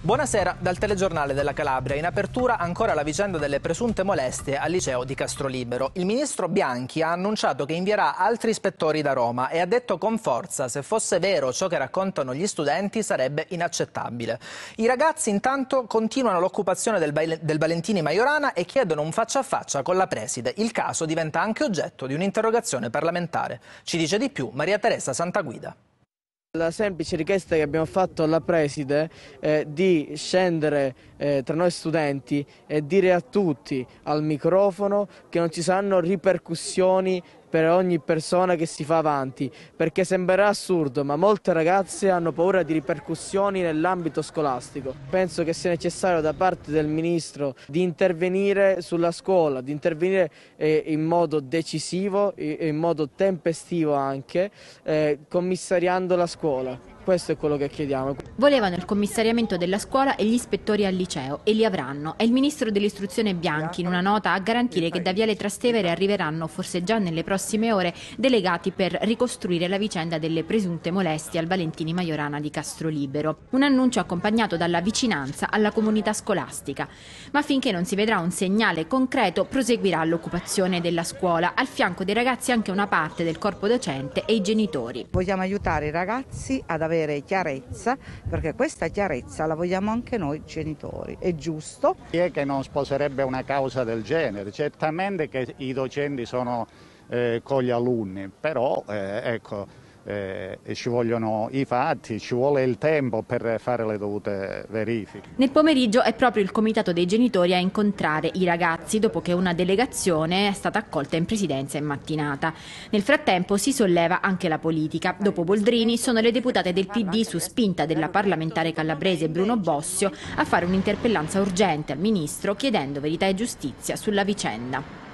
Buonasera dal telegiornale della Calabria. In apertura ancora la vicenda delle presunte molestie al liceo di Castrolibero. Il ministro Bianchi ha annunciato che invierà altri ispettori da Roma e ha detto con forza se fosse vero ciò che raccontano gli studenti sarebbe inaccettabile. I ragazzi intanto continuano l'occupazione del, del Valentini Maiorana e chiedono un faccia a faccia con la preside. Il caso diventa anche oggetto di un'interrogazione parlamentare. Ci dice di più Maria Teresa Santaguida. La semplice richiesta che abbiamo fatto alla preside è di scendere eh, tra noi studenti e dire a tutti al microfono che non ci saranno ripercussioni per ogni persona che si fa avanti, perché sembrerà assurdo, ma molte ragazze hanno paura di ripercussioni nell'ambito scolastico. Penso che sia necessario da parte del Ministro di intervenire sulla scuola, di intervenire eh, in modo decisivo, in modo tempestivo anche, eh, commissariando la scuola questo è quello che chiediamo. Volevano il commissariamento della scuola e gli ispettori al liceo e li avranno. È il ministro dell'istruzione Bianchi in una nota a garantire che da Viale Trastevere arriveranno, forse già nelle prossime ore, delegati per ricostruire la vicenda delle presunte molestie al Valentini Maiorana di Castrolibero. Un annuncio accompagnato dalla vicinanza alla comunità scolastica. Ma finché non si vedrà un segnale concreto, proseguirà l'occupazione della scuola, al fianco dei ragazzi anche una parte del corpo docente e i genitori. Vogliamo aiutare i ragazzi ad avere avere chiarezza, perché questa chiarezza la vogliamo anche noi genitori, è giusto. Chi è che non sposerebbe una causa del genere? Certamente che i docenti sono eh, con gli alunni, però eh, ecco eh, ci vogliono i fatti, ci vuole il tempo per fare le dovute verifiche. Nel pomeriggio è proprio il comitato dei genitori a incontrare i ragazzi dopo che una delegazione è stata accolta in presidenza in mattinata. Nel frattempo si solleva anche la politica. Dopo Boldrini sono le deputate del PD su spinta della parlamentare calabrese Bruno Bossio a fare un'interpellanza urgente al ministro chiedendo verità e giustizia sulla vicenda.